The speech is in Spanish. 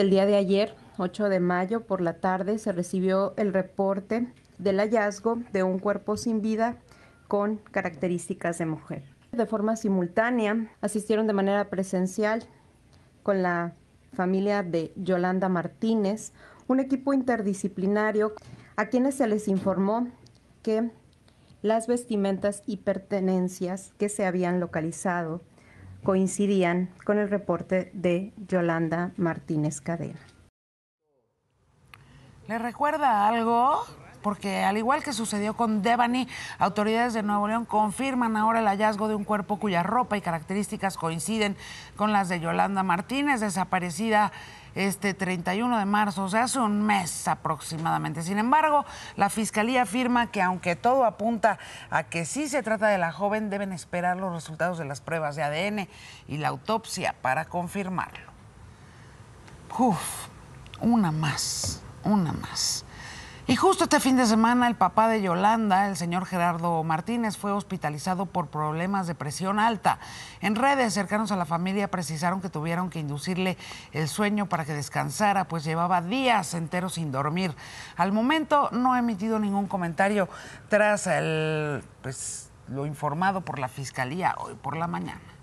el día de ayer, 8 de mayo, por la tarde, se recibió el reporte del hallazgo de un cuerpo sin vida con características de mujer. De forma simultánea, asistieron de manera presencial con la familia de Yolanda Martínez, un equipo interdisciplinario a quienes se les informó que las vestimentas y pertenencias que se habían localizado coincidían con el reporte de Yolanda Martínez Cadena. ¿Le recuerda algo? porque al igual que sucedió con Devani, autoridades de Nuevo León confirman ahora el hallazgo de un cuerpo cuya ropa y características coinciden con las de Yolanda Martínez, desaparecida este 31 de marzo, o sea, hace un mes aproximadamente. Sin embargo, la fiscalía afirma que aunque todo apunta a que sí se trata de la joven, deben esperar los resultados de las pruebas de ADN y la autopsia para confirmarlo. Uf, una más, una más. Y justo este fin de semana el papá de Yolanda, el señor Gerardo Martínez, fue hospitalizado por problemas de presión alta. En redes cercanos a la familia precisaron que tuvieron que inducirle el sueño para que descansara, pues llevaba días enteros sin dormir. Al momento no ha emitido ningún comentario tras el, pues, lo informado por la fiscalía hoy por la mañana.